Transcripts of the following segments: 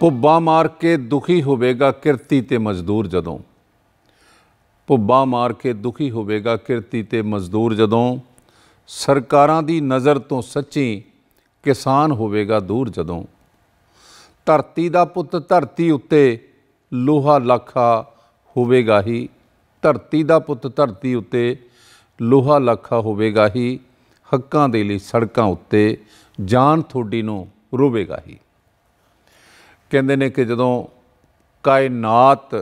ਪੁੱਬਾ ਮਾਰ ਕੇ ਦੁਖੀ ਹੋਵੇਗਾ ਕਿਰਤੀ ਤੇ ਮਜ਼ਦੂਰ ਜਦੋਂ ਪੁੱਬਾ ਮਾਰ ਕੇ ਦੁਖੀ ਹੋਵੇਗਾ ਕਿਰਤੀ ਤੇ ਮਜ਼ਦੂਰ ਜਦੋਂ ਸਰਕਾਰਾਂ ਦੀ ਨਜ਼ਰ ਤੋਂ ਸੱਚੀ ਕਿਸਾਨ ਹੋਵੇਗਾ ਦੂਰ ਜਦੋਂ ਧਰਤੀ ਦਾ ਪੁੱਤ ਧਰਤੀ ਉੱਤੇ ਲੋਹਾ ਲੱਖਾ ਹੋਵੇਗਾ ਹੀ ਧਰਤੀ ਦਾ ਪੁੱਤ ਧਰਤੀ ਉੱਤੇ ਲੋਹਾ ਲੱਖਾ ਹੋਵੇਗਾ ਹੀ ਹੱਕਾਂ ਦੇ ਲਈ ਸੜਕਾਂ ਉੱਤੇ ਜਾਨ ਥੋੜੀ ਨੂੰ ਰੋਵੇਗਾ ਹੀ ਕਹਿੰਦੇ ਨੇ ਕਿ ਜਦੋਂ ਕਾਇਨਾਤ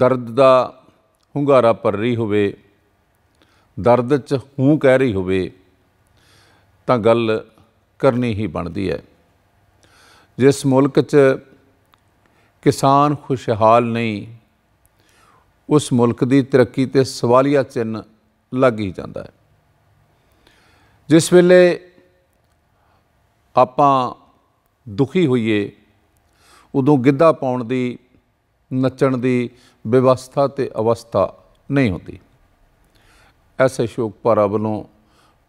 ਦਰਦ ਦਾ ਹੁੰਗਾਰਾ ਭਰ ਰਹੀ ਹੋਵੇ ਦਰਦ 'ਚ ਹੂੰ ਕਹਿ ਰਹੀ ਹੋਵੇ ਤਾਂ ਗੱਲ ਕਰਨੀ ਹੀ ਬਣਦੀ ਹੈ ਜਿਸ ਮੁਲਕ 'ਚ ਕਿਸਾਨ ਖੁਸ਼ਹਾਲ ਨਹੀਂ ਉਸ ਮੁਲਕ ਦੀ ਤਰੱਕੀ ਤੇ ਸਵਾਲੀਆ ਚਿੰਨ ਲੱਗ ਹੀ ਜਾਂਦਾ ਹੈ ਜਿਸ ਵੇਲੇ ਆਪਾਂ ਦੁਖੀ ਹੋਈਏ ਉਦੋਂ ਗਿੱਧਾ ਪਾਉਣ ਦੀ ਨੱਚਣ ਦੀ ਵਿਵਸਥਾ ਤੇ ਅਵਸਥਾ ਨਹੀਂ ਹੁੰਦੀ ਐਸੇ ਸ਼ੋਕ ਭਾਰਾ ਵੱਲੋਂ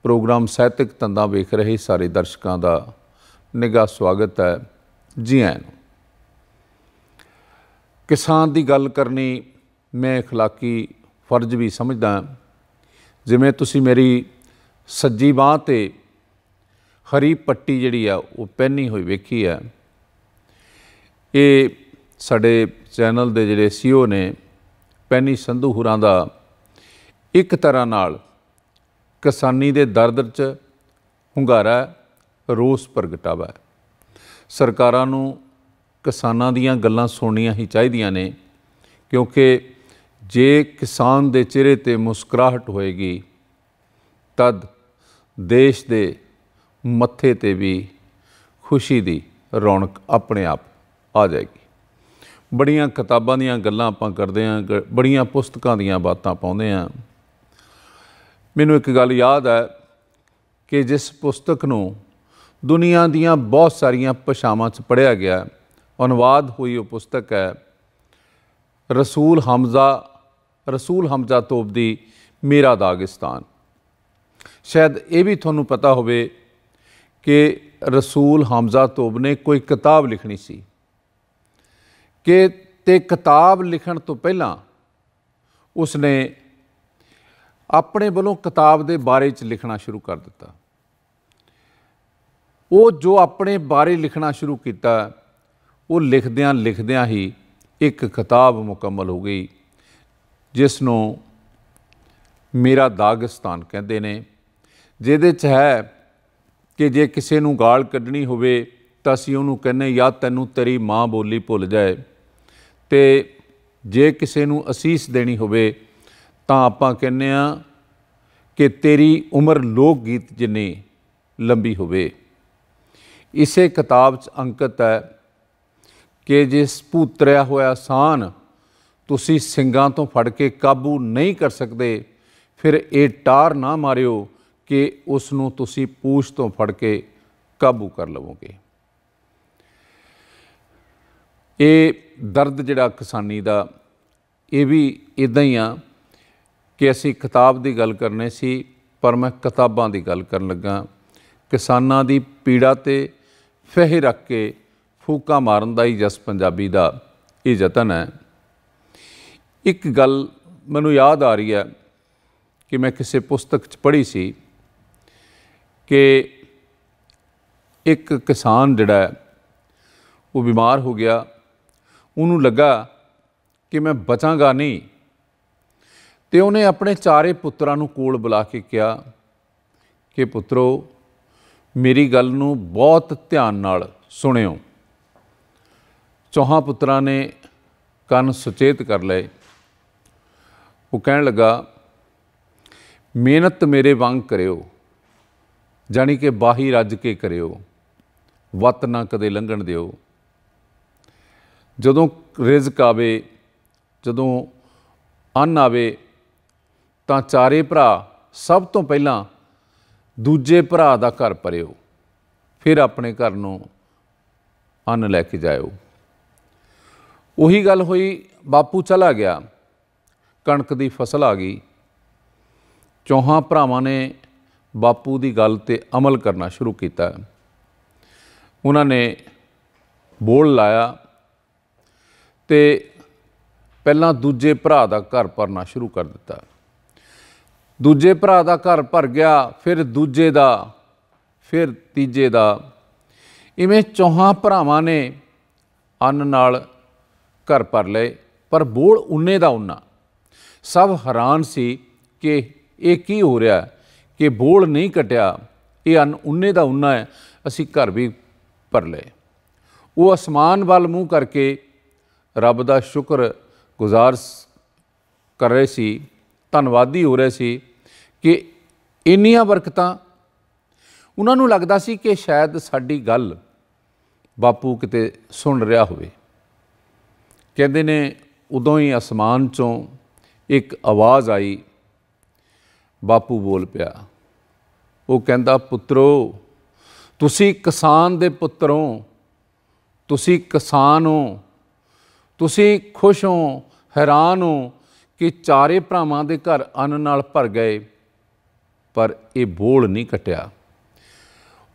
ਪ੍ਰੋਗਰਾਮ ਸਾਹਿਤਕ ਤੰਦਾਂ ਵੇਖ ਰਹੇ ਸਾਰੇ ਦਰਸ਼ਕਾਂ ਦਾ ਨਿੱਘਾ ਸਵਾਗਤ ਹੈ ਜੀ ਆਇਆਂ ਨੂੰ ਕਿਸਾਨ ਦੀ ਗੱਲ ਕਰਨੀ ਮੈਂ اخਲਾਕੀ ਫਰਜ਼ ਵੀ ਸਮਝਦਾ ਜਿਵੇਂ ਤੁਸੀਂ ਮੇਰੀ ਸੱਜੀ ਬਾਹ ਤੇ ਹਰੀ ਪੱਟੀ ਜਿਹੜੀ ਆ ਉਹ ਪਹਿਨੀ ਹੋਈ ਵੇਖੀ ਆ ਇਹ ਸਾਡੇ ਚੈਨਲ ਦੇ ਜਿਹੜੇ ਸੀਓ ਨੇ ਪੈਨੀ ਸੰਧੂ ਹੁਰਾਂ ਦਾ ਇੱਕ ਤਰ੍ਹਾਂ ਨਾਲ ਕਿਸਾਨੀ ਦੇ ਦਰਦ 'ਚ ਹੁੰਗਾਰਾ ਰੋਸ ਪ੍ਰਗਟਾਵਾ ਸਰਕਾਰਾਂ ਨੂੰ ਕਿਸਾਨਾਂ ਦੀਆਂ ਗੱਲਾਂ ਸੁਣਨੀਆਂ ਹੀ ਚਾਹੀਦੀਆਂ ਨੇ ਕਿਉਂਕਿ ਜੇ ਕਿਸਾਨ ਦੇ ਚਿਹਰੇ ਤੇ ਮੁਸਕਰਾਹਟ ਹੋਏਗੀ ਤਦ ਦੇਸ਼ ਦੇ ਮੱਥੇ ਤੇ ਵੀ ਖੁਸ਼ੀ ਦੀ ਰੌਣਕ ਆਪਣੇ ਆਪ ਆ ਜਾਏਗੀ ਬੜੀਆਂ ਕਿਤਾਬਾਂ ਦੀਆਂ ਗੱਲਾਂ ਆਪਾਂ ਕਰਦੇ ਆਂ ਬੜੀਆਂ ਪੁਸਤਕਾਂ ਦੀਆਂ ਬਾਤਾਂ ਪਾਉਂਦੇ ਆਂ ਮੈਨੂੰ ਇੱਕ ਗੱਲ ਯਾਦ ਹੈ ਕਿ ਜਿਸ ਪੁਸਤਕ ਨੂੰ ਦੁਨੀਆ ਦੀਆਂ ਬਹੁਤ ਸਾਰੀਆਂ ਭਾਸ਼ਾਵਾਂ 'ਚ ਪੜਿਆ ਗਿਆ ਅਨੁਵਾਦ ਹੋਈ ਉਹ ਪੁਸਤਕ ਹੈ ਰਸੂਲ ਹਮਜ਼ਾ ਰਸੂਲ ਹਮਜ਼ਾ ਦੀ ਮੇਰਾ ਦਾਗਿਸਤਾਨ ਸ਼ਾਇਦ ਇਹ ਵੀ ਤੁਹਾਨੂੰ ਪਤਾ ਹੋਵੇ ਕਿ ਰਸੂਲ ਹਮਜ਼ਾ ਤੋਬ ਨੇ ਕੋਈ ਕਿਤਾਬ ਲਿਖਣੀ ਸੀ ਕਿ ਤੇ ਕਿਤਾਬ ਲਿਖਣ ਤੋਂ ਪਹਿਲਾਂ ਉਸਨੇ ਆਪਣੇ ਵੱਲੋਂ ਕਿਤਾਬ ਦੇ ਬਾਰੇ ਚ ਲਿਖਣਾ ਸ਼ੁਰੂ ਕਰ ਦਿੱਤਾ ਉਹ ਜੋ ਆਪਣੇ ਬਾਰੇ ਲਿਖਣਾ ਸ਼ੁਰੂ ਕੀਤਾ ਉਹ ਲਿਖਦਿਆਂ ਲਿਖਦਿਆਂ ਹੀ ਇੱਕ ਕਿਤਾਬ ਮੁਕੰਮਲ ਹੋ ਗਈ ਜਿਸ ਨੂੰ ਮੇਰਾ ਦਾਗਿਸਤਾਨ ਕਹਿੰਦੇ ਨੇ ਜਿਹਦੇ 'ਚ ਹੈ ਕਿ ਜੇ ਕਿਸੇ ਨੂੰ ਗਾਲ ਕੱਢਣੀ ਹੋਵੇ ਤਾਂ ਅਸੀਂ ਉਹਨੂੰ ਕਹਿੰਨੇ ਯਾ ਤੈਨੂੰ ਤੇਰੀ ਮਾਂ ਬੋਲੀ ਭੁੱਲ ਜਾਏ ਤੇ ਜੇ ਕਿਸੇ ਨੂੰ ਅਸੀਸ ਦੇਣੀ ਹੋਵੇ ਤਾਂ ਆਪਾਂ ਕਹਿੰਨੇ ਆ ਕਿ ਤੇਰੀ ਉਮਰ ਲੋਕ ਗੀਤ ਜਿੰਨੀ ਲੰਬੀ ਹੋਵੇ ਇਸੇ ਕਿਤਾਬ 'ਚ ਅੰਕਤ ਹੈ ਕਿ ਜਿਸ ਪੂਤਰਿਆ ਹੋਇਆ ਸਾਨ ਤੁਸੀਂ ਸਿੰਘਾਂ ਤੋਂ ਫੜ ਕੇ ਕਾਬੂ ਨਹੀਂ ਕਰ ਸਕਦੇ ਫਿਰ ਇਹ ਟਾਰ ਨਾ ਮਾਰਿਓ ਕਿ ਉਸ ਨੂੰ ਤੁਸੀਂ ਪੂਛ ਤੋਂ ਫੜ ਕੇ ਕਾਬੂ ਕਰ ਲਵੋਗੇ ਇਹ ਦਰਦ ਜਿਹੜਾ ਕਿਸਾਨੀ ਦਾ ਇਹ ਵੀ ਇਦਾਂ ਹੀ ਆ ਕਿ ਅਸੀਂ ਕਿਤਾਬ ਦੀ ਗੱਲ ਕਰਨੇ ਸੀ ਪਰ ਮੈਂ ਕਿਤਾਬਾਂ ਦੀ ਗੱਲ ਕਰਨ ਲੱਗਾ ਕਿਸਾਨਾਂ ਦੀ ਪੀੜਾ ਤੇ ਫਹਿ ਰੱਖ ਕੇ ਫੂਕਾ ਮਾਰਨ ਦਾ ਹੀ ਜਸ ਪੰਜਾਬੀ ਦਾ ਇਹ ਯਤਨ ਹੈ ਇੱਕ ਗੱਲ ਮੈਨੂੰ ਯਾਦ ਆ ਰਹੀ ਹੈ ਕਿ ਮੈਂ ਕਿਸੇ ਪੁਸਤਕ 'ਚ ਪੜ੍ਹੀ ਸੀ ਕਿ ਇੱਕ ਕਿਸਾਨ ਜਿਹੜਾ ਉਹ ਬਿਮਾਰ ਹੋ ਗਿਆ ਉਹਨੂੰ ਲੱਗਾ ਕਿ ਮੈਂ ਬਚਾਂਗਾ ਨਹੀਂ ਤੇ ਉਹਨੇ ਆਪਣੇ ਚਾਰੇ ਪੁੱਤਰਾਂ ਨੂੰ ਕੋਲ ਬੁਲਾ ਕੇ ਕਿਹਾ ਕਿ ਪੁੱਤਰੋ ਮੇਰੀ ਗੱਲ ਨੂੰ ਬਹੁਤ ਧਿਆਨ ਨਾਲ ਸੁਣਿਓ ਚੌਹਾਂ ਪੁੱਤਰਾਂ ਨੇ ਕੰਨ ਸੁਚੇਤ ਕਰ ਲਏ ਉਹ ਕਹਿਣ ਲੱਗਾ ਮਿਹਨਤ ਮੇਰੇ ਵਾਂਗ ਕਰਿਓ ਜਾਨੀ ਕਿ ਬਾਹੀ ਰੱਜ ਕੇ ਕਰਿਓ ਵਤ ਨਾ ਕਦੇ ਲੰਘਣ ਦਿਓ ਜਦੋਂ ਰਿਜ਼ਕ ਆਵੇ ਜਦੋਂ ਅੰਨ ਆਵੇ ਤਾਂ ਚਾਰੇ ਭਰਾ ਸਭ ਤੋਂ ਪਹਿਲਾਂ ਦੂਜੇ ਭਰਾ ਦਾ ਘਰ ਪਰਿਓ ਫਿਰ ਆਪਣੇ ਘਰ ਨੂੰ ਅੰਨ ਲੈ ਕੇ ਜਾਇਓ ਉਹੀ ਗੱਲ ਹੋਈ ਬਾਪੂ ਚਲਾ ਗਿਆ ਕਣਕ ਦੀ ਫਸਲ ਆ ਗਈ ਚੌਹਾਂ ਭਰਾਵਾਂ ਨੇ ਬਾਪੂ ਦੀ ਗੱਲ ਤੇ ਅਮਲ ਕਰਨਾ ਸ਼ੁਰੂ ਕੀਤਾ ਉਹਨਾਂ ਨੇ ਬੋਲ ਲਾਇਆ ਤੇ ਪਹਿਲਾਂ ਦੂਜੇ ਭਰਾ ਦਾ ਘਰ ਭਰਨਾ ਸ਼ੁਰੂ ਕਰ ਦਿੱਤਾ ਦੂਜੇ ਭਰਾ ਦਾ ਘਰ ਭਰ ਗਿਆ ਫਿਰ ਦੂਜੇ ਦਾ ਫਿਰ ਤੀਜੇ ਦਾ ਇਵੇਂ ਚੌਹਾਂ ਭਰਾਵਾਂ ਨੇ ਅੰਨ ਨਾਲ ਘਰ ਭਰ ਲਏ ਪਰ ਬੋਲ ਉਨੇ ਦਾ ਉਨਾ ਸਭ ਹੈਰਾਨ ਸੀ ਕਿ ਇਹ ਕੀ ਹੋ ਰਿਹਾ ਕਿ ਬੋਲ ਨਹੀਂ ਕਟਿਆ ਇਹ ਅੰਨ ਉਨੇ ਦਾ ਉਨਾ ਹੈ ਅਸੀਂ ਘਰ ਵੀ ਭਰ ਲਏ ਉਹ ਅਸਮਾਨ ਵੱਲ ਮੂੰਹ ਕਰਕੇ ਰੱਬ ਦਾ ਸ਼ੁਕਰ ਗੁਜ਼ਾਰ ਕਰ ਰਹੇ ਸੀ ਧੰਨਵਾਦੀ ਹੋ ਰਹੇ ਸੀ ਕਿ ਇੰਨੀਆਂ ਵਰਕਤਾਂ ਉਹਨਾਂ ਨੂੰ ਲੱਗਦਾ ਸੀ ਕਿ ਸ਼ਾਇਦ ਸਾਡੀ ਗੱਲ ਬਾਪੂ ਕਿਤੇ ਸੁਣ ਰਿਹਾ ਹੋਵੇ ਕਹਿੰਦੇ ਨੇ ਉਦੋਂ ਹੀ ਅਸਮਾਨ ਚੋਂ ਇੱਕ ਆਵਾਜ਼ ਆਈ ਬਾਪੂ ਬੋਲ ਪਿਆ ਉਹ ਕਹਿੰਦਾ ਪੁੱਤਰੋ ਤੁਸੀਂ ਕਿਸਾਨ ਦੇ ਪੁੱਤਰੋਂ ਤੁਸੀਂ ਕਿਸਾਨ ਹੋ ਤੁਸੀਂ ਖੁਸ਼ ਹੋ ਹੈਰਾਨ ਹੋ ਕਿ ਚਾਰੇ ਭਰਾਵਾਂ ਦੇ ਘਰ ਅੰਨ ਨਾਲ ਭਰ ਗਏ ਪਰ ਇਹ ਬੋਲ ਨਹੀਂ ਕਟਿਆ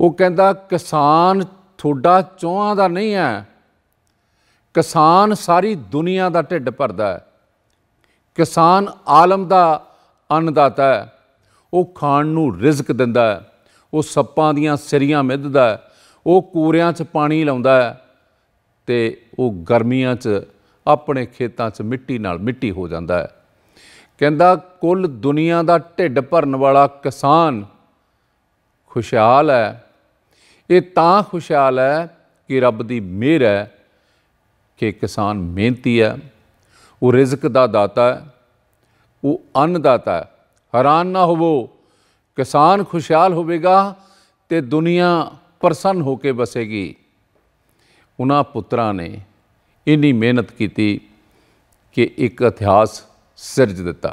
ਉਹ ਕਹਿੰਦਾ ਕਿਸਾਨ ਥੋੜਾ ਚੋਹਾਂ ਦਾ ਨਹੀਂ ਹੈ ਕਿਸਾਨ ਸਾਰੀ ਦੁਨੀਆ ਦਾ ਢਿੱਡ ਭਰਦਾ ਹੈ ਕਿਸਾਨ ਆਲਮ ਦਾ ਅੰਨਦਾਤਾ ਹੈ ਉਹ ਖਾਣ ਨੂੰ ਰਿਜ਼ਕ ਦਿੰਦਾ ਹੈ ਉਹ ਸੱਪਾਂ ਦੀਆਂ ਸਿਰੀਆਂ ਮਿੱਧਦਾ ਹੈ ਉਹ ਕੂਰਿਆਂ 'ਚ ਪਾਣੀ ਲਾਉਂਦਾ ਹੈ ਤੇ ਉਹ ਗਰਮੀਆਂ 'ਚ ਆਪਣੇ ਖੇਤਾਂ 'ਚ ਮਿੱਟੀ ਨਾਲ ਮਿੱਟੀ ਹੋ ਜਾਂਦਾ ਹੈ ਕਹਿੰਦਾ ਕੁੱਲ ਦੁਨੀਆ ਦਾ ਢਿੱਡ ਭਰਨ ਵਾਲਾ ਕਿਸਾਨ ਖੁਸ਼ਹਾਲ ਹੈ ਇਹ ਤਾਂ ਖੁਸ਼ਹਾਲ ਹੈ ਕਿ ਰੱਬ ਦੀ ਮਿਹਰ ਹੈ ਕਿ ਕਿਸਾਨ ਮਿਹਨਤੀ ਹੈ ਉਹ ਰਿਜ਼ਕ ਦਾ ਦਾਤਾ ਹੈ ਉਹ ਅੰਨ ਦਾਤਾ ਹੈ ਹੈਰਾਨ ਨਾ ਹੋਵੋ ਕਿਸਾਨ ਖੁਸ਼ਹਾਲ ਹੋਵੇਗਾ ਤੇ ਦੁਨੀਆ ਪ੍ਰਸੰਨ ਹੋ ਕੇ ਬਸੇਗੀ ਉਹਨਾਂ ਪੁੱਤਰਾਂ ਨੇ ਇੰਨੀ ਮਿਹਨਤ ਕੀਤੀ ਕਿ ਇੱਕ ਇਤਿਹਾਸ ਸਿਰਜ ਦਿੱਤਾ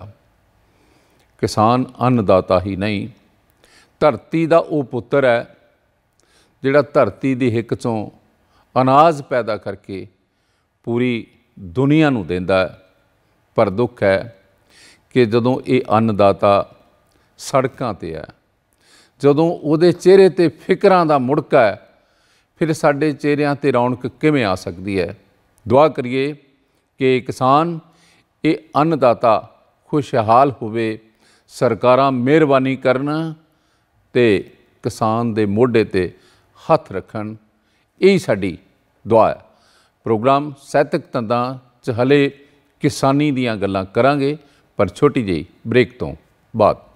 ਕਿਸਾਨ ਅੰਨਦਾਤਾ ਹੀ ਨਹੀਂ ਧਰਤੀ ਦਾ ਉਹ ਪੁੱਤਰ ਹੈ ਜਿਹੜਾ ਧਰਤੀ ਦੀ ਹਿੱਕ ਚੋਂ ਅਨਾਜ ਪੈਦਾ ਕਰਕੇ ਪੂਰੀ ਦੁਨੀਆ ਨੂੰ ਦਿੰਦਾ ਹੈ ਪਰ ਦੁੱਖ ਹੈ ਕਿ ਜਦੋਂ ਇਹ ਅੰਨਦਾਤਾ ਸੜਕਾਂ ਤੇ ਹੈ ਜਦੋਂ ਉਹਦੇ ਚਿਹਰੇ ਤੇ ਫਿਕਰਾਂ ਦਾ ਮੁੜਕਾ ਹੈ ਫਿਰ ਸਾਡੇ ਚਿਹਰਿਆਂ ਤੇ ਰੌਣਕ ਕਿਵੇਂ ਆ ਸਕਦੀ ਹੈ ਦੁਆ ਕਰੀਏ ਕਿ ਕਿਸਾਨ ਇਹ ਅੰਨਦਾਤਾ ਖੁਸ਼ਹਾਲ ਹੋਵੇ ਸਰਕਾਰਾਂ ਮਿਹਰਬਾਨੀ ਕਰਨ ਤੇ ਕਿਸਾਨ ਦੇ ਮੋਢੇ ਤੇ ਹੱਥ ਰੱਖਣ ਇਹ ਸਾਡੀ ਦੁਆ ਹੈ ਪ੍ਰੋਗਰਾਮ ਸਹਿਤਕ ਤੰਦਾਂ ਚ ਹਲੇ ਕਿਸਾਨੀ ਦੀਆਂ ਗੱਲਾਂ ਕਰਾਂਗੇ ਪਰ ਛੋਟੀ ਜਿਹੀ ਬ੍ਰੇਕ ਤੋਂ ਬਾਅਦ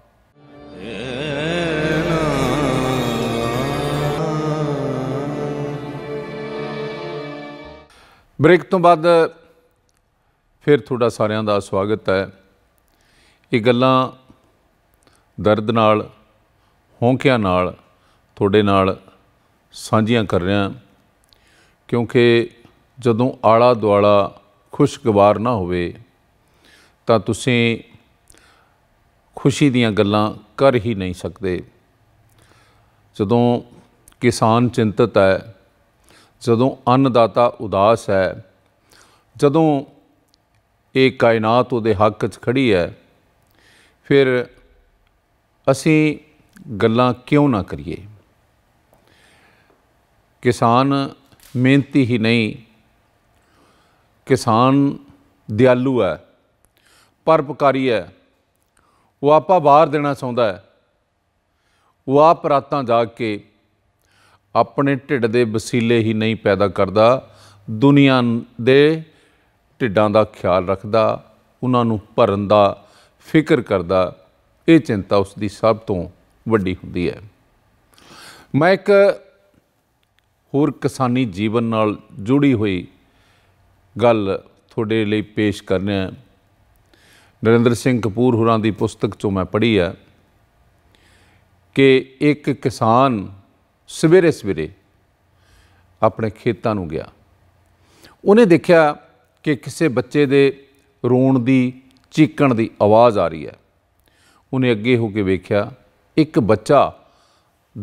ਬ੍ਰੇਕ ਤੋਂ ਬਾਅਦ ਫਿਰ ਤੁਹਾਡਾ ਸਾਰਿਆਂ ਦਾ ਸਵਾਗਤ ਹੈ ਇਹ ਗੱਲਾਂ ਦਰਦ ਨਾਲ ਹੌਂਕਿਆਂ ਨਾਲ ਤੁਹਾਡੇ ਨਾਲ ਸਾਂਝੀਆਂ ਕਰ ਰਿਹਾ ਕਿਉਂਕਿ ਜਦੋਂ ਆਲਾ ਦੁਆਲਾ ਖੁਸ਼ਗਵਾਰ ਨਾ ਹੋਵੇ ਤਾਂ ਤੁਸੀਂ ਖੁਸ਼ੀ ਦੀਆਂ ਗੱਲਾਂ ਕਰ ਹੀ ਨਹੀਂ ਸਕਦੇ ਜਦੋਂ ਕਿਸਾਨ ਚਿੰਤਤ ਹੈ ਜਦੋਂ ਅੰਨਦਾਤਾ ਉਦਾਸ ਹੈ ਜਦੋਂ ਇਹ ਕਾਇਨਾਤ ਉਹਦੇ ਹੱਕ 'ਚ ਖੜੀ ਹੈ ਫਿਰ ਅਸੀਂ ਗੱਲਾਂ ਕਿਉਂ ਨਾ ਕਰੀਏ ਕਿਸਾਨ ਮਿਹਨਤੀ ਹੀ ਨਹੀਂ ਕਿਸਾਨ ਦਿਆਲੂ ਹੈ ਪਰਪਕਾਰੀ ਹੈ ਉਹ ਆਪਾ ਬਾਹਰ ਦੇਣਾ ਚਾਹੁੰਦਾ ਹੈ ਉਹ ਆਪ ਰਾਤਾਂ ਜਾਗ ਕੇ ਆਪਣੇ ਢਿੱਡ ਦੇ ਵਸੀਲੇ ਹੀ ਨਹੀਂ ਪੈਦਾ ਕਰਦਾ ਦੁਨੀਆ ਦੇ ਢਿੱਡਾਂ ਦਾ ਖਿਆਲ ਰੱਖਦਾ ਉਹਨਾਂ ਨੂੰ ਭਰਨ ਦਾ ਫਿਕਰ ਕਰਦਾ ਇਹ ਚਿੰਤਾ ਉਸ ਦੀ ਸਭ ਤੋਂ ਵੱਡੀ ਹੁੰਦੀ ਹੈ ਮੈਂ ਇੱਕ ਹੋਰ ਕਿਸਾਨੀ ਜੀਵਨ ਨਾਲ ਜੁੜੀ ਹੋਈ ਗੱਲ ਤੁਹਾਡੇ ਲਈ ਪੇਸ਼ ਕਰਨਾ ਨਰਿੰਦਰ ਸਿੰਘ ਕਪੂਰ ਹੋਰਾਂ ਦੀ ਪੁਸਤਕ ਚੋਂ ਮੈਂ ਪੜ੍ਹੀ ਹੈ ਕਿ ਇੱਕ ਕਿਸਾਨ ਸਵੇਰੇ ਸਵੇਰੇ ਆਪਣੇ ਖੇਤਾਂ ਨੂੰ ਗਿਆ ਉਹਨੇ ਦੇਖਿਆ ਕਿ ਕਿਸੇ ਬੱਚੇ ਦੇ ਰੋਣ ਦੀ ਚੀਕਣ ਦੀ ਆਵਾਜ਼ ਆ ਰਹੀ ਹੈ ਉਹਨੇ ਅੱਗੇ ਹੋ ਕੇ ਵੇਖਿਆ ਇੱਕ ਬੱਚਾ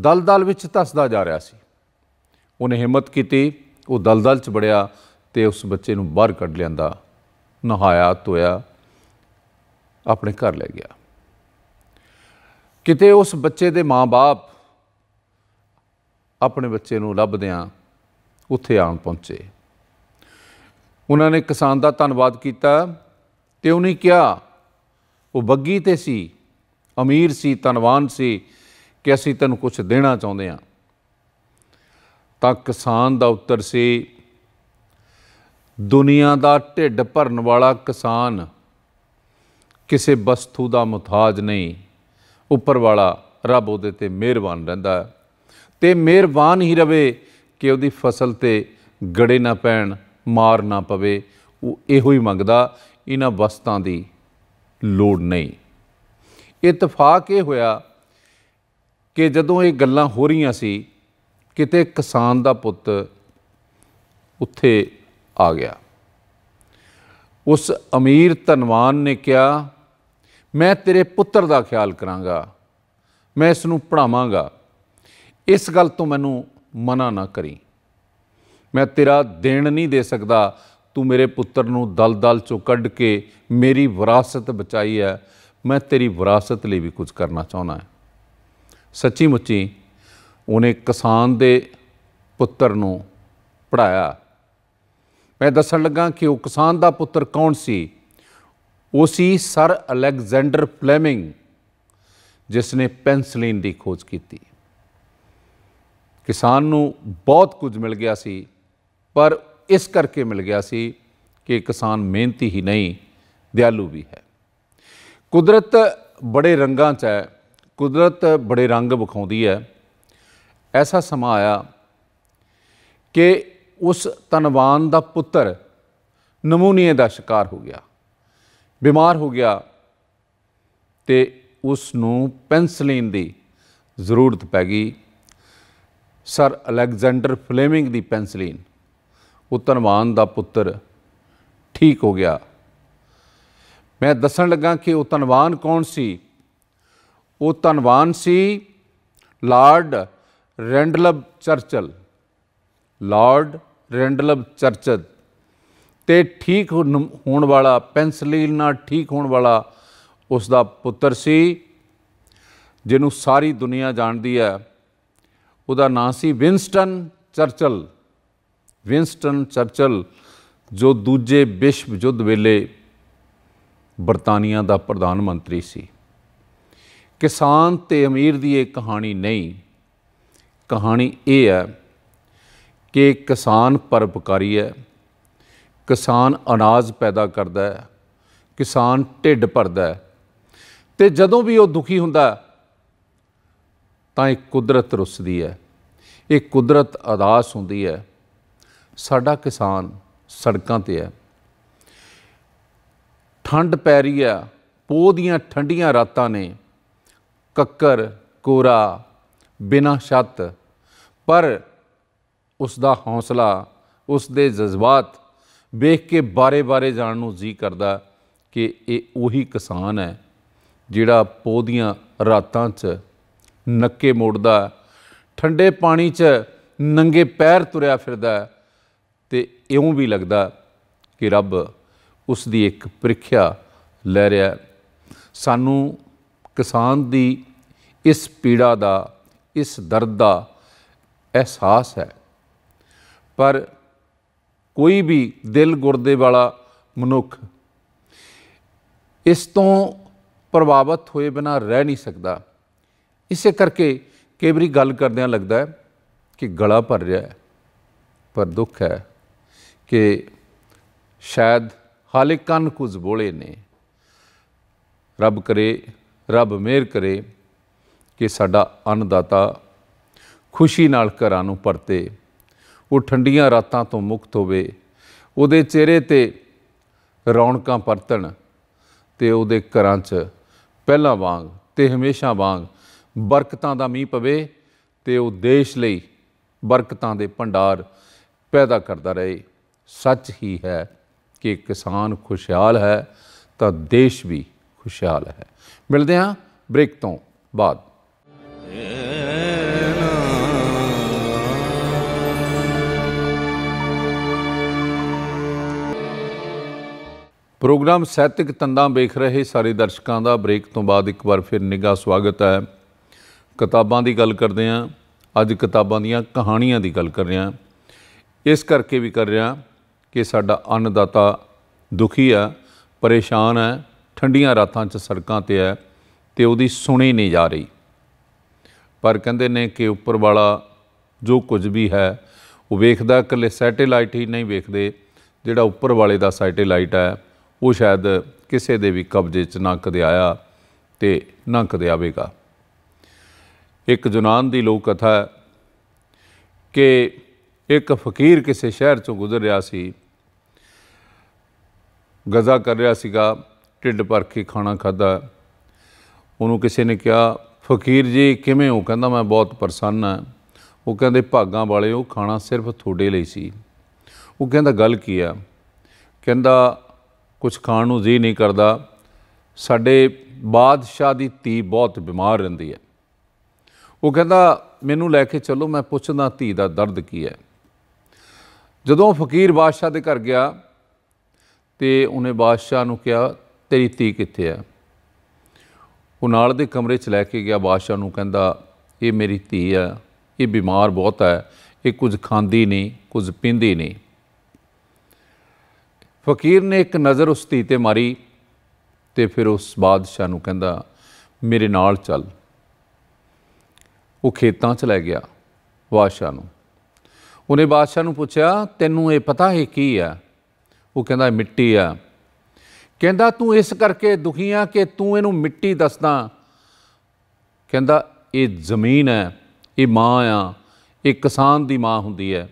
ਦਲਦਲ ਵਿੱਚ ਤਸਦਾ ਜਾ ਰਿਹਾ ਸੀ ਉਹਨੇ ਹਿੰਮਤ ਕੀਤੀ ਉਹ ਦਲਦਲ 'ਚ ਬੜਿਆ ਤੇ ਉਸ ਬੱਚੇ ਨੂੰ ਬਾਹਰ ਕੱਢ ਲਿਆਂਦਾ ਨਹਾਇਆ ਧੋਇਆ ਆਪਣੇ ਘਰ ਲੈ ਗਿਆ ਕਿਤੇ ਉਸ ਬੱਚੇ ਦੇ ਮਾਪੇ ਆਪਣੇ ਬੱਚੇ ਨੂੰ ਲੱਭਦਿਆਂ ਉੱਥੇ ਆਣ ਪਹੁੰਚੇ ਉਹਨਾਂ ਨੇ ਕਿਸਾਨ ਦਾ ਧੰਨਵਾਦ ਕੀਤਾ ਤੇ ਉਹਨੇ ਕਿਹਾ ਉਹ ਬੱਗੀ ਤੇ ਸੀ ਅਮੀਰ ਸੀ ਧਨਵਾਨ ਸੀ ਕਿ ਅਸੀਂ ਤੈਨੂੰ ਕੁਝ ਦੇਣਾ ਚਾਹੁੰਦੇ ਹਾਂ ਤਾਂ ਕਿਸਾਨ ਦਾ ਉੱਤਰ ਸੀ ਦੁਨੀਆ ਦਾ ਢਿੱਡ ਭਰਨ ਵਾਲਾ ਕਿਸਾਨ ਕਿਸੇ ਵਸਤੂ ਦਾ ਮੁਤਾਜ ਨਹੀਂ ਉੱਪਰ ਵਾਲਾ ਰੱਬ ਉਹਦੇ ਤੇ ਮਿਹਰਬਾਨ ਰਹਿੰਦਾ ਹੈ ਤੇ ਮਿਹਰਬਾਨ ਹੀ ਰਵੇ ਕਿ ਉਹਦੀ ਫਸਲ ਤੇ ਗੜੇ ਨਾ ਪੈਣ ਮਾਰ ਨਾ ਪਵੇ ਉਹ ਇਹੋ ਹੀ ਮੰਗਦਾ ਇਹਨਾਂ ਵਸਤਾਂ ਦੀ ਲੋੜ ਨਹੀਂ ਇਤਫਾਕ ਇਹ ਹੋਇਆ ਕਿ ਜਦੋਂ ਇਹ ਗੱਲਾਂ ਹੋ ਰਹੀਆਂ ਸੀ ਕਿਤੇ ਕਿਸਾਨ ਦਾ ਪੁੱਤ ਉੱਥੇ ਆ ਗਿਆ ਉਸ ਅਮੀਰ ਧਨਵਾਨ ਨੇ ਕਿਹਾ ਮੈਂ ਤੇਰੇ ਪੁੱਤਰ ਦਾ ਖਿਆਲ ਕਰਾਂਗਾ ਮੈਂ ਇਸ ਨੂੰ ਪੜਾਵਾਂਗਾ ਇਸ ਗੱਲ ਤੋਂ ਮੈਨੂੰ ਮਨਾ ਨਾ ਕਰੀ ਮੈਂ ਤੇਰਾ ਦੇਣ ਨਹੀਂ ਦੇ ਸਕਦਾ ਤੂੰ ਮੇਰੇ ਪੁੱਤਰ ਨੂੰ ਦਲਦਲ ਚੋਂ ਕੱਢ ਕੇ ਮੇਰੀ ਵਿਰਾਸਤ ਬਚਾਈ ਹੈ ਮੈਂ ਤੇਰੀ ਵਿਰਾਸਤ ਲਈ ਵੀ ਕੁਝ ਕਰਨਾ ਚਾਹੁੰਦਾ ਹਾਂ ਸੱਚੀ ਮੁੱਚੀ ਉਹਨੇ ਕਿਸਾਨ ਦੇ ਪੁੱਤਰ ਨੂੰ ਪੜਾਇਆ ਮੈਂ ਦੱਸਣ ਲੱਗਾ ਕਿ ਉਹ ਕਿਸਾਨ ਦਾ ਪੁੱਤਰ ਕੌਣ ਸੀ ਉਹ ਸੀ ਸਰ ਅਲੈਗਜ਼ੈਂਡਰ ਫਲੇਮਿੰਗ ਜਿਸ ਨੇ ਪੈਨਸਲਿਨ ਦੀ ਖੋਜ ਕੀਤੀ ਕਿਸਾਨ ਨੂੰ ਬਹੁਤ ਕੁਝ ਮਿਲ ਗਿਆ ਸੀ ਪਰ ਇਸ ਕਰਕੇ ਮਿਲ ਗਿਆ ਸੀ ਕਿ ਕਿਸਾਨ ਮਿਹਨਤੀ ਹੀ ਨਹੀਂ ਦਿਆਲੂ ਵੀ ਹੈ ਕੁਦਰਤ ਬੜੇ ਰੰਗਾਂ 'ਚ ਹੈ ਕੁਦਰਤ ਬੜੇ ਰੰਗ ਵਿਖਾਉਂਦੀ ਹੈ ਐਸਾ ਸਮਾਂ ਆਇਆ ਕਿ ਉਸ ਤਨਵਾਨ ਦਾ ਪੁੱਤਰ ਨਮੂਨੀਏ ਦਾ ਸ਼ਿਕਾਰ ਹੋ ਗਿਆ ਬਿਮਾਰ ਹੋ ਗਿਆ ਤੇ ਉਸ ਨੂੰ ਪੈਨਸਲਿਨ ਦੀ ਜ਼ਰੂਰਤ ਪੈ ਗਈ ਸਰ ਅਲੈਗਜ਼ੈਂਡਰ ਫਲੇਮਿੰਗ ਦੀ ਪੈਨਸਲੀਨ ਉਹ ਧਨਵਾਨ ਦਾ ਪੁੱਤਰ ਠੀਕ ਹੋ ਗਿਆ ਮੈਂ ਦੱਸਣ ਲੱਗਾ ਕਿ ਉਹ ਧਨਵਾਨ ਕੌਣ ਸੀ ਉਹ ਧਨਵਾਨ ਸੀ ਲਾਰਡ ਰੈਂਡਲਬ ਚਰਚਲ ਲਾਰਡ ਰੈਂਡਲਬ ਚਰਚਲ ਤੇ ਠੀਕ ਹੋਣ ਵਾਲਾ ਪੈਨਸਲੀਨ ਨਾਲ ਠੀਕ ਹੋਣ ਵਾਲਾ ਉਸ ਦਾ ਪੁੱਤਰ ਸੀ ਜਿਹਨੂੰ ਸਾਰੀ ਦੁਨੀਆ ਜਾਣਦੀ ਹੈ ਉਹਦਾ ਨਾਂ ਸੀ ਵਿਨਸਟਨ ਚਰਚਲ ਵਿਨਸਟਨ ਚਰਚਲ ਜੋ ਦੂਜੇ ਵਿਸ਼ਵ ਯੁੱਧ ਵੇਲੇ ਬਰਤਾਨੀਆ ਦਾ ਪ੍ਰਧਾਨ ਮੰਤਰੀ ਸੀ ਕਿਸਾਨ ਤੇ ਅਮੀਰ ਦੀ ਇਹ ਕਹਾਣੀ ਨਹੀਂ ਕਹਾਣੀ ਇਹ ਹੈ ਕਿ ਕਿਸਾਨ ਪਰਪਕਾਰੀ ਹੈ ਕਿਸਾਨ ਅਨਾਜ ਪੈਦਾ ਕਰਦਾ ਹੈ ਕਿਸਾਨ ਢਿੱਡ ਭਰਦਾ ਹੈ ਤੇ ਜਦੋਂ ਵੀ ਉਹ ਦੁਖੀ ਹੁੰਦਾ ਤਾਂ ਇਹ ਕੁਦਰਤ ਰੁੱਸਦੀ ਹੈ ਇਹ ਕੁਦਰਤ ਅਦਾਸ ਹੁੰਦੀ ਹੈ ਸਾਡਾ ਕਿਸਾਨ ਸੜਕਾਂ ਤੇ ਹੈ ਠੰਡ ਪੈ ਰਹੀ ਹੈ ਪੋ ਦੀਆਂ ਠੰਡੀਆਂ ਰਾਤਾਂ ਨੇ ਕੱਕਰ ਕੋਰਾ ਬਿਨਾ ਛੱਤ ਪਰ ਉਸ ਦਾ ਹੌਸਲਾ ਉਸ ਦੇ ਜਜ਼ਬਾਤ ਵੇਖ ਕੇ ਬਾਰੇ-ਬਾਰੇ ਜਾਣ ਨੂੰ ਜੀ ਕਰਦਾ ਕਿ ਇਹ ਉਹੀ ਕਿਸਾਨ ਹੈ ਜਿਹੜਾ ਪੋ ਦੀਆਂ ਰਾਤਾਂ 'ਚ ਨੱਕੇ ਮੋੜਦਾ ਠੰਡੇ ਪਾਣੀ 'ਚ ਨੰਗੇ ਪੈਰ ਤੁਰਿਆ ਫਿਰਦਾ ਤੇ ਇਉਂ ਵੀ ਲੱਗਦਾ ਕਿ ਰੱਬ ਉਸ ਦੀ ਇੱਕ ਪ੍ਰੀਖਿਆ ਲੈ ਰਿਹਾ ਸਾਨੂੰ ਕਿਸਾਨ ਦੀ ਇਸ ਪੀੜਾ ਦਾ ਇਸ ਦਰਦ ਦਾ ਅਹਿਸਾਸ ਹੈ ਪਰ ਕੋਈ ਵੀ ਦਿਲ ਗੁਰਦੇ ਵਾਲਾ ਮਨੁੱਖ ਇਸ ਤੋਂ ਪ੍ਰਭਾਵਿਤ ਹੋਏ ਬਿਨਾ ਰਹਿ ਨਹੀਂ ਸਕਦਾ ਇਸੇ ਕਰਕੇ ਕਈ ਵਾਰੀ ਗੱਲ ਕਰਦਿਆਂ ਲੱਗਦਾ ਹੈ ਕਿ ਗਲਾ ਭਰ ਰਿਹਾ ਹੈ ਪਰ ਦੁੱਖ ਹੈ ਕਿ ਸ਼ਾਇਦ ਹਾਲੇ ਕੰਨ ਕੁਝ ਬੋਲੇ ਨੇ ਰੱਬ ਕਰੇ ਰੱਬ ਮਿਹਰ ਕਰੇ ਕਿ ਸਾਡਾ ਅੰਨਦਾਤਾ ਖੁਸ਼ੀ ਨਾਲ ਘਰਾਂ ਨੂੰ ਪਰਤੇ ਉਹ ਠੰਡੀਆਂ ਰਾਤਾਂ ਤੋਂ ਮੁਕਤ ਹੋਵੇ ਉਹਦੇ ਚਿਹਰੇ ਤੇ ਰੌਣਕਾਂ ਪਰਤਣ ਤੇ ਉਹਦੇ ਘਰਾਂ 'ਚ ਪਹਿਲਾਂ ਵਾਂਗ ਤੇ ਹਮੇਸ਼ਾ ਵਾਂਗ ਬਰਕਤਾਂ ਦਾ ਮੀਂਹ ਪਵੇ ਤੇ ਉਹ ਦੇਸ਼ ਲਈ ਬਰਕਤਾਂ ਦੇ ਭੰਡਾਰ ਪੈਦਾ ਕਰਦਾ ਰਹੇ ਸੱਚ ਹੀ ਹੈ ਕਿ ਕਿਸਾਨ ਖੁਸ਼ਹਾਲ ਹੈ ਤਾਂ ਦੇਸ਼ ਵੀ ਖੁਸ਼ਹਾਲ ਹੈ ਮਿਲਦੇ ਹਾਂ ਬ੍ਰੇਕ ਤੋਂ ਬਾਅਦ ਪ੍ਰੋਗਰਾਮ ਸਾਹਿਤਕ ਤੰਦਾਂ ਵੇਖ ਰਹੇ ਸਾਰੇ ਦਰਸ਼ਕਾਂ ਦਾ ਬ੍ਰੇਕ ਤੋਂ ਬਾਅਦ ਇੱਕ ਵਾਰ ਫਿਰ ਨਿੱਘਾ ਸਵਾਗਤ ਹੈ ਕਿਤਾਬਾਂ ਦੀ ਗੱਲ ਕਰਦੇ ਆ ਅੱਜ ਕਿਤਾਬਾਂ ਦੀਆਂ ਕਹਾਣੀਆਂ ਦੀ ਗੱਲ ਕਰ ਰਿਹਾ ਇਸ ਕਰਕੇ ਵੀ ਕਰ ਰਿਹਾ ਕਿ ਸਾਡਾ ਅੰਨਦਾਤਾ ਦੁਖੀ ਆ ਪਰੇਸ਼ਾਨ ਆ ਠੰਡੀਆਂ ਰਾਤਾਂ 'ਚ ਸੜਕਾਂ ਤੇ ਆ ਤੇ ਉਹਦੀ ਸੁਣੀ ਨਹੀਂ ਜਾ ਰਹੀ ਪਰ ਕਹਿੰਦੇ ਨੇ ਕਿ ਉੱਪਰ ਵਾਲਾ ਜੋ ਕੁਝ ਵੀ ਹੈ ਉਹ ਵੇਖਦਾ ਇਕੱਲੇ ਸੈਟੇਲਾਈਟ ਹੀ ਨਹੀਂ ਵੇਖਦੇ ਜਿਹੜਾ ਉੱਪਰ ਵਾਲੇ ਦਾ ਸੈਟੇਲਾਈਟ ਹੈ ਉਹ ਸ਼ਾਇਦ ਕਿਸੇ ਦੇ ਵੀ ਕਬਜ਼ੇ 'ਚ ਨਾ ਕਦੇ ਆਇਆ ਤੇ ਨਾ ਕਦੇ ਆਵੇਗਾ ਇੱਕ ਜੁਨਾਨ ਦੀ ਲੋਕ ਕਥਾ ਹੈ ਕਿ ਇੱਕ ਫਕੀਰ ਕਿਸੇ ਸ਼ਹਿਰ ਚੋਂ ਗੁਜ਼ਰ ਰਿਹਾ ਸੀ ਗਜ਼ਾ ਕਰ ਰਿਹਾ ਸੀਗਾ ਢਿੱਡ ਭਰ ਕੇ ਖਾਣਾ ਖਾਦਾ ਉਹਨੂੰ ਕਿਸੇ ਨੇ ਕਿਹਾ ਫਕੀਰ ਜੀ ਕਿਵੇਂ ਹੋ ਕਹਿੰਦਾ ਮੈਂ ਬਹੁਤ ਪਰਸੰਨ ਹਾਂ ਉਹ ਕਹਿੰਦੇ ਭਾਗਾਂ ਵਾਲੇ ਉਹ ਖਾਣਾ ਸਿਰਫ ਤੁਹਾਡੇ ਲਈ ਸੀ ਉਹ ਕਹਿੰਦਾ ਗੱਲ ਕੀ ਆ ਕਹਿੰਦਾ ਕੁਝ ਖਾਣ ਨੂੰ ਜੀ ਨਹੀਂ ਕਰਦਾ ਸਾਡੇ ਬਾਦਸ਼ਾਹ ਦੀ ਧੀ ਬਹੁਤ ਬਿਮਾਰ ਰਹਿੰਦੀ ਹੈ ਉਹ ਕਹਿੰਦਾ ਮੈਨੂੰ ਲੈ ਕੇ ਚੱਲੋ ਮੈਂ ਪੁੱਛਦਾ ਧੀ ਦਾ ਦਰਦ ਕੀ ਹੈ ਜਦੋਂ ਫਕੀਰ ਬਾਦਸ਼ਾਹ ਦੇ ਘਰ ਗਿਆ ਤੇ ਉਹਨੇ ਬਾਦਸ਼ਾਹ ਨੂੰ ਕਿਹਾ ਤੇਰੀ ਧੀ ਕਿੱਥੇ ਹੈ ਉਹ ਨਾਲ ਦੇ ਕਮਰੇ 'ਚ ਲੈ ਕੇ ਗਿਆ ਬਾਦਸ਼ਾਹ ਨੂੰ ਕਹਿੰਦਾ ਇਹ ਮੇਰੀ ਧੀ ਹੈ ਇਹ ਬਿਮਾਰ ਬਹੁਤ ਹੈ ਇਹ ਕੁਝ ਖਾਂਦੀ ਨਹੀਂ ਕੁਝ ਪੀਂਦੀ ਨਹੀਂ ਫਕੀਰ ਨੇ ਇੱਕ ਨਜ਼ਰ ਉਸ ਧੀ ਤੇ ਮਾਰੀ ਤੇ ਫਿਰ ਉਸ ਬਾਦਸ਼ਾਹ ਨੂੰ ਕਹਿੰਦਾ ਮੇਰੇ ਨਾਲ ਚੱਲ ਉਹ ਖੇਤਾਂ 'ਚ ਲੈ ਗਿਆ ਬਾਦਸ਼ਾਹ ਨੂੰ ਉਹਨੇ ਬਾਦਸ਼ਾਹ ਨੂੰ ਪੁੱਛਿਆ ਤੈਨੂੰ ਇਹ ਪਤਾ ਹੈ ਕੀ ਆ ਉਹ ਕਹਿੰਦਾ ਮਿੱਟੀ ਆ ਕਹਿੰਦਾ ਤੂੰ ਇਸ ਕਰਕੇ ਦੁਖੀ ਆ ਕਿ ਤੂੰ ਇਹਨੂੰ ਮਿੱਟੀ ਦੱਸਦਾ ਕਹਿੰਦਾ ਇਹ ਜ਼ਮੀਨ ਹੈ ਇਹ ਮਾਂ ਆ ਇਹ ਕਿਸਾਨ ਦੀ ਮਾਂ ਹੁੰਦੀ ਹੈ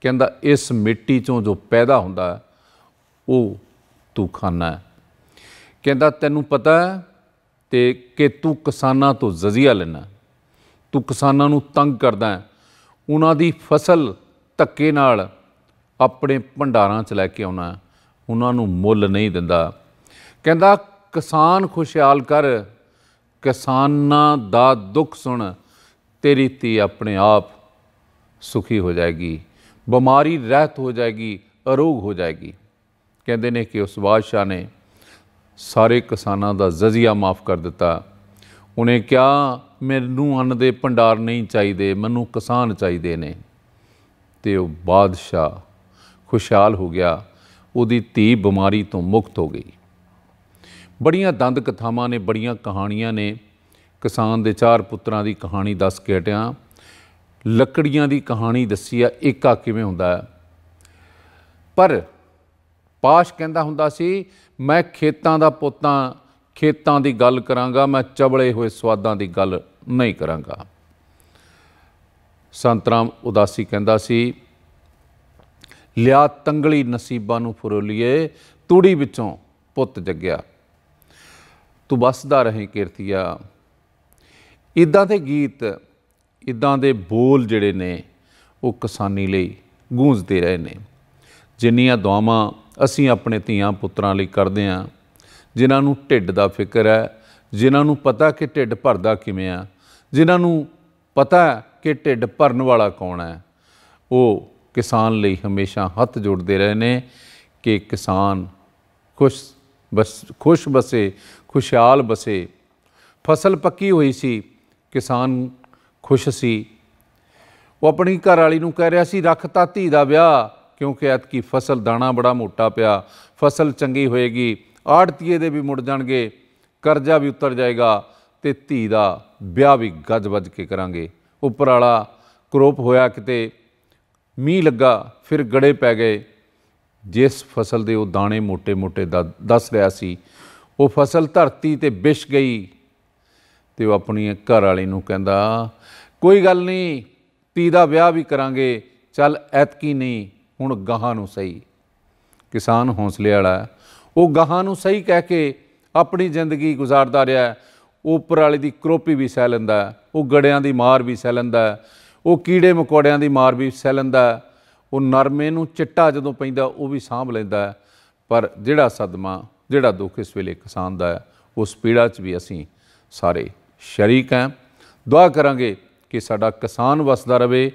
ਕਹਿੰਦਾ ਇਸ ਮਿੱਟੀ ਚੋਂ ਜੋ ਪੈਦਾ ਹੁੰਦਾ ਉਹ ਤੂੰ ਖਾਣਾ ਹੈ ਕਹਿੰਦਾ ਤੈਨੂੰ ਪਤਾ ਤੇ ਕਿ ਤੂੰ ਕਿਸਾਨਾਂ ਤੋਂ ਜ਼ਜ਼ੀਆ ਲੈਣਾ ਤੂੰ ਕਿਸਾਨਾਂ ਨੂੰ ਤੰਗ ਕਰਦਾ ਹੈ ਉਹਨਾਂ ਦੀ ਫਸਲ ਧੱਕੇ ਨਾਲ ਆਪਣੇ ਭੰਡਾਰਾਂ 'ਚ ਲੈ ਕੇ ਆਉਣਾ ਉਹਨਾਂ ਨੂੰ ਮੁੱਲ ਨਹੀਂ ਦਿੰਦਾ ਕਹਿੰਦਾ ਕਿਸਾਨ ਖੁਸ਼ਹਾਲ ਕਰ ਕਿਸਾਨਾਂ ਦਾ ਦੁੱਖ ਸੁਣ ਤੇਰੀ ਤੀ ਆਪਣੇ ਆਪ ਸੁਖੀ ਹੋ ਜਾਏਗੀ ਬਿਮਾਰੀ ਰਹਿਤ ਹੋ ਜਾਏਗੀ ਅਰੋਗ ਹੋ ਜਾਏਗੀ ਕਹਿੰਦੇ ਨੇ ਕਿ ਉਸ ਬਾਦਸ਼ਾਹ ਨੇ ਸਾਰੇ ਕਿਸਾਨਾਂ ਦਾ ਜ਼ਜ਼ੀਆ ਮਾਫ ਕਰ ਦਿੱਤਾ ਉਹਨੇ ਕਿਹਾ ਮੈਨੂੰ ਅੰਨ ਦੇ ਭੰਡਾਰ ਨਹੀਂ ਚਾਹੀਦੇ ਮੈਨੂੰ ਕਿਸਾਨ ਚਾਹੀਦੇ ਨੇ ਤੇ ਉਹ ਬਾਦਸ਼ਾਹ ਖੁਸ਼ਹਾਲ ਹੋ ਗਿਆ ਉਹਦੀ ਧੀ ਬਿਮਾਰੀ ਤੋਂ ਮੁਕਤ ਹੋ ਗਈ ਬੜੀਆਂ ਦੰਦ ਕਥਾਵਾਂ ਨੇ ਬੜੀਆਂ ਕਹਾਣੀਆਂ ਨੇ ਕਿਸਾਨ ਦੇ ਚਾਰ ਪੁੱਤਰਾਂ ਦੀ ਕਹਾਣੀ ਦੱਸ ਕੇ ਟਿਆ ਲੱਕੜੀਆਂ ਦੀ ਕਹਾਣੀ ਦੱਸੀ ਆ ਏਕਾ ਕਿਵੇਂ ਹੁੰਦਾ ਹੈ ਪਰ ਪਾਸ਼ ਕਹਿੰਦਾ ਹੁੰਦਾ ਸੀ ਮੈਂ ਖੇਤਾਂ ਦਾ ਪੁੱਤਾਂ ਖੇਤਾਂ ਦੀ ਗੱਲ ਕਰਾਂਗਾ ਮੈਂ ਚਬਲੇ ਹੋਏ ਸਵਾਦਾਂ ਦੀ ਗੱਲ ਨਹੀਂ ਕਰਾਂਗਾ ਸੰਤਰਾਮ ਉਦਾਸੀ ਕਹਿੰਦਾ ਸੀ ਲਿਆ ਤੰਗਲੀ ਨਸੀਬਾਂ ਨੂੰ ਫਰੋਲੀਏ ਤੂੜੀ ਵਿੱਚੋਂ ਪੁੱਤ ਜੱਗਿਆ ਤੂੰ ਬਸਦਾ ਰਹੇ ਕੀਰਤੀਆ ਇਦਾਂ ਦੇ ਗੀਤ ਇਦਾਂ ਦੇ ਬੋਲ ਜਿਹੜੇ ਨੇ ਉਹ ਕਿਸਾਨੀ ਲਈ ਗੂੰਜਦੇ ਰਹੇ ਨੇ ਜਿੰਨੀਆਂ ਦੁਆਵਾਂ ਅਸੀਂ ਆਪਣੇ ਧੀਆਂ ਪੁੱਤਰਾਂ ਲਈ ਕਰਦੇ ਆਂ ਜਿਨ੍ਹਾਂ ਨੂੰ ਢਿੱਡ ਦਾ ਫਿਕਰ ਹੈ ਜਿਨ੍ਹਾਂ ਨੂੰ ਪਤਾ ਕਿ ਢਿੱਡ ਭਰਦਾ ਕਿਵੇਂ ਆ ਜਿਨ੍ਹਾਂ ਨੂੰ ਪਤਾ ਕਿ ਢਿੱਡ ਭਰਨ ਵਾਲਾ ਕੌਣ ਹੈ ਉਹ ਕਿਸਾਨ ਲਈ ਹਮੇਸ਼ਾ ਹੱਥ ਜੋੜਦੇ ਰਹੇ ਨੇ ਕਿ ਕਿਸਾਨ ਖੁਸ਼ ਬਸ ਖੁਸ਼ ਬਸੇ ਖੁਸ਼ਹਾਲ ਬਸੇ ਫਸਲ ਪੱਕੀ ਹੋਈ ਸੀ ਕਿਸਾਨ ਖੁਸ਼ ਸੀ ਉਹ ਆਪਣੀ ਘਰ ਵਾਲੀ ਨੂੰ ਕਹਿ ਰਿਹਾ ਸੀ ਰੱਖ ਤਾ ਧੀ ਦਾ ਵਿਆਹ ਕਿਉਂਕਿ ਐਤਕੀ ਫਸਲ ਦਾਣਾ ਬੜਾ ਮੋਟਾ ਪਿਆ ਫਸਲ ਚੰਗੀ ਹੋਏਗੀ ਆੜਤੀਏ ਦੇ ਵੀ ਮੁੜ ਜਾਣਗੇ ਕਰਜ਼ਾ ਵੀ ਉਤਰ ਜਾਏਗਾ ਤੇ ਧੀ ਦਾ ਵਿਆਹ ਵੀ ਗੱਜ ਵੱਜ ਕੇ ਕਰਾਂਗੇ ਉੱਪਰ ਵਾਲਾ ਕਰੋਪ ਹੋਇਆ ਕਿਤੇ ਮੀਂਹ ਲੱਗਾ ਫਿਰ ਗੜੇ ਪੈ ਗਏ ਜਿਸ ਫਸਲ ਦੇ ਉਹ ਦਾਣੇ ਮੋٹے-ਮੋٹے ਦੱਸ ਰਿਆ ਸੀ ਉਹ ਫਸਲ ਧਰਤੀ ਤੇ ਵਿਛ ਗਈ ਤੇ ਉਹ ਆਪਣੀ ਘਰ ਵਾਲੀ ਨੂੰ ਕਹਿੰਦਾ ਕੋਈ ਗੱਲ ਨਹੀਂ ਧੀ ਦਾ ਵਿਆਹ ਵੀ ਕਰਾਂਗੇ ਚੱਲ ਐਤਕੀ ਨਹੀਂ ਹੁਣ ਗਾਹਾਂ ਨੂੰ ਸਹੀ ਕਿਸਾਨ ਹੌਸਲੇ ਵਾਲਾ ਉਹ ਗਾਹਾਂ ਨੂੰ ਸਹੀ ਕਹਿ ਕੇ ਆਪਣੀ ਜ਼ਿੰਦਗੀ ਗੁਜ਼ਾਰਦਾ ਰਿਹਾ ਉੱਪਰ ਵਾਲੇ ਦੀ ਕਰੋਪੀ ਵੀ ਸਹਿ ਲੈਂਦਾ ਉਹ ਗੜਿਆਂ ਦੀ ਮਾਰ ਵੀ ਸਹਿ ਲੈਂਦਾ ਉਹ ਕੀੜੇ ਮਕੌੜਿਆਂ ਦੀ ਮਾਰ ਵੀ ਸਹਿ ਲੈਂਦਾ ਉਹ ਨਰਮੇ ਨੂੰ ਚਿੱਟਾ ਜਦੋਂ ਪੈਂਦਾ ਉਹ ਵੀ ਸਾਂਭ ਲੈਂਦਾ ਪਰ ਜਿਹੜਾ ਸਦਮਾ ਜਿਹੜਾ ਦੁੱਖ ਇਸ ਵੇਲੇ ਕਿਸਾਨ ਦਾ ਹੈ ਉਸ ਪੀੜਾ 'ਚ ਵੀ ਅਸੀਂ ਸਾਰੇ ਸ਼ਰੀਕ ਹਾਂ ਦੁਆ ਕਰਾਂਗੇ ਕਿ ਸਾਡਾ ਕਿਸਾਨ ਵਸਦਾ ਰਵੇ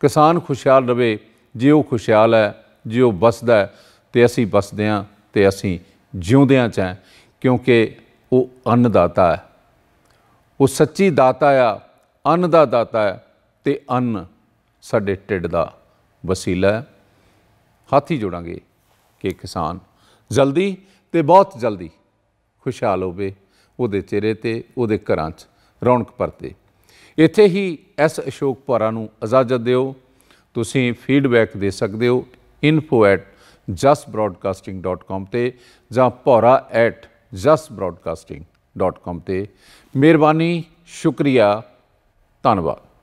ਕਿਸਾਨ ਖੁਸ਼ਹਾਲ ਰਵੇ ਜੇ ਉਹ ਖੁਸ਼ਹਾਲ ਹੈ ਜੇ ਉਹ ਵਸਦਾ ਤੇ ਅਸੀਂ ਵਸਦੇ ਹਾਂ ਤੇ ਅਸੀਂ ਜਿਉਂਦਿਆਂ ਚ ਹਾਂ ਕਿਉਂਕਿ ਉਹ ਅੰਨ ਦਾਤਾ ਹੈ ਉਹ ਸੱਚੀ ਦਾਤਾ ਆ ਅੰਨ ਦਾ ਦਾਤਾ ਹੈ ਤੇ ਅੰਨ ਸਾਡੇ ਢਿੱਡ ਦਾ ਵਸੀਲਾ ਹੈ ਹਾਥੀ ਜੋੜਾਂਗੇ ਕਿ ਕਿਸਾਨ ਜਲਦੀ ਤੇ ਬਹੁਤ ਜਲਦੀ ਖੁਸ਼ਹਾਲ ਹੋਵੇ ਉਹਦੇ ਚਿਹਰੇ ਤੇ ਉਹਦੇ ਘਰਾਂ 'ਚ ਰੌਣਕ ਪਰਤੇ ਇੱਥੇ ਹੀ ਐਸ ਅਸ਼ੋਕ ਪਰਾ ਨੂੰ ਇਜਾਜ਼ਤ ਦਿਓ ਤੁਸੀਂ ਫੀਡਬੈਕ ਦੇ ਸਕਦੇ ਹੋ info@ justbroadcasting.com ਤੇ ਜਾਂ pora@justbroadcasting.com ਤੇ ਮਿਹਰਬਾਨੀ ਸ਼ੁਕਰੀਆ ਧੰਨਵਾਦ